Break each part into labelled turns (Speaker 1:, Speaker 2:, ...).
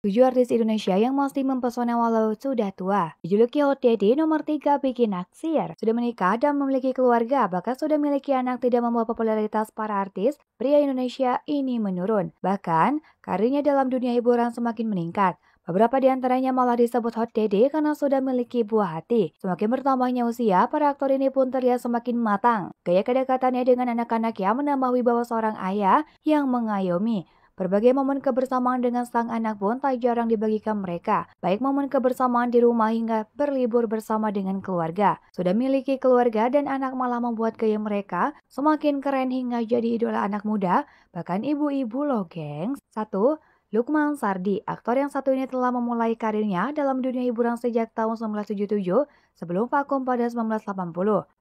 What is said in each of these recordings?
Speaker 1: Tujuh artis Indonesia yang masih mempesona walau sudah tua. Dijuluki OTD nomor 3 bikin naksir. Sudah menikah dan memiliki keluarga, bahkan sudah memiliki anak tidak membuat popularitas para artis, pria Indonesia ini menurun. Bahkan, karirnya dalam dunia hiburan semakin meningkat. Beberapa di antaranya malah disebut hot daddy karena sudah memiliki buah hati. Semakin bertambahnya usia, para aktor ini pun terlihat semakin matang. Gaya kedekatannya dengan anak anak yang menambah wibawa seorang ayah yang mengayomi. Berbagai momen kebersamaan dengan sang anak pun tak jarang dibagikan mereka, baik momen kebersamaan di rumah hingga berlibur bersama dengan keluarga. Sudah miliki keluarga dan anak malah membuat gaya mereka semakin keren hingga jadi idola anak muda, bahkan ibu-ibu loh gengs. Satu, Lukman Sardi, aktor yang satu ini telah memulai karirnya dalam dunia hiburan sejak tahun 1977 sebelum vakum pada 1980.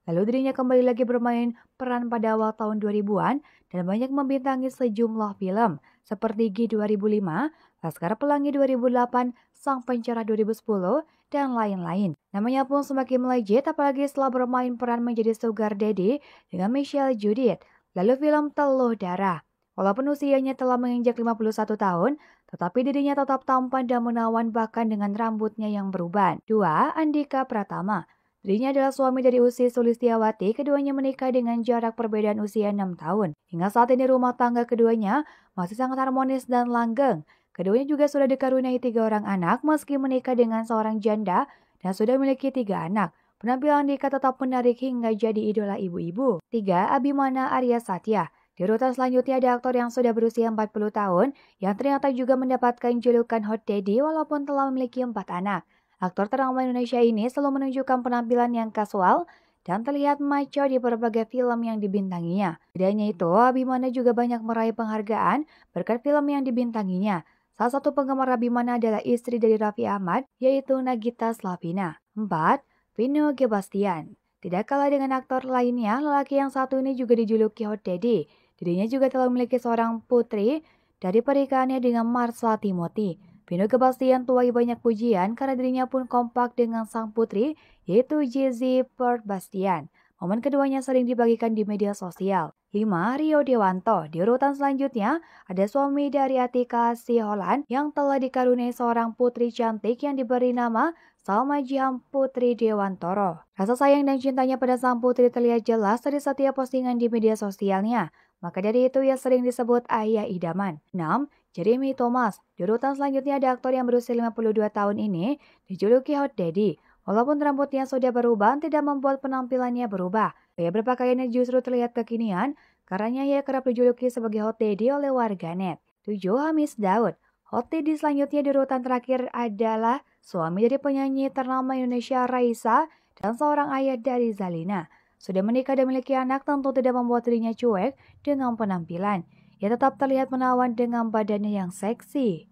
Speaker 1: Lalu dirinya kembali lagi bermain peran pada awal tahun 2000-an dan banyak membintangi sejumlah film seperti G2005, Laskar Pelangi 2008, Sang Pencerah 2010, dan lain-lain. Namanya pun semakin melejit apalagi setelah bermain peran menjadi Sugar Daddy dengan Michelle Judith, lalu film Teluh Darah. Walaupun usianya telah menginjak 51 tahun, tetapi dirinya tetap tampan dan menawan bahkan dengan rambutnya yang beruban. 2. Andika Pratama Dirinya adalah suami dari Usi Sulistiawati, keduanya menikah dengan jarak perbedaan usia 6 tahun. Hingga saat ini rumah tangga keduanya masih sangat harmonis dan langgeng. Keduanya juga sudah dikaruniai tiga orang anak meski menikah dengan seorang janda dan sudah memiliki tiga anak. Penampilan Dika tetap menarik hingga jadi idola ibu-ibu. 3. Abimana Arya Satya Di urutan selanjutnya ada aktor yang sudah berusia 40 tahun yang ternyata juga mendapatkan julukan Hot Daddy walaupun telah memiliki empat anak. Aktor ternama Indonesia ini selalu menunjukkan penampilan yang kasual dan terlihat maco di berbagai film yang dibintanginya. Bedanya itu, Abimana juga banyak meraih penghargaan berkat film yang dibintanginya. Salah satu penggemar Abimana adalah istri dari Raffi Ahmad, yaitu Nagita Slavina. 4. Vino Gebastian Tidak kalah dengan aktor lainnya, lelaki yang satu ini juga dijuluki Hot Daddy. Dirinya juga telah memiliki seorang putri dari pernikahannya dengan Marsha Timothy. Pino kepastian tuai banyak pujian karena dirinya pun kompak dengan sang putri, yaitu Jesse Perth Bastian. Momen keduanya sering dibagikan di media sosial. 5. Rio Dewanto Di urutan selanjutnya, ada suami dari Atika Siholan yang telah dikaruniai seorang putri cantik yang diberi nama Salma Jiham Putri Dewantoro. Rasa sayang dan cintanya pada sang putri terlihat jelas dari setiap postingan di media sosialnya. Maka dari itu ia sering disebut ayah idaman. 6. Jeremy Thomas. jurutan selanjutnya ada aktor yang berusia 52 tahun ini dijuluki Hot Daddy. Walaupun rambutnya sudah berubah, tidak membuat penampilannya berubah. Gaya berpakaiannya justru terlihat kekinian, karena ia kerap dijuluki sebagai Hot Daddy oleh warganet. 7. Hamis Daud Hot Daddy selanjutnya di urutan terakhir adalah suami dari penyanyi ternama Indonesia Raisa dan seorang ayah dari Zalina. Sudah menikah dan memiliki anak tentu tidak membuat dirinya cuek dengan penampilan. Ia tetap terlihat menawan dengan badannya yang seksi,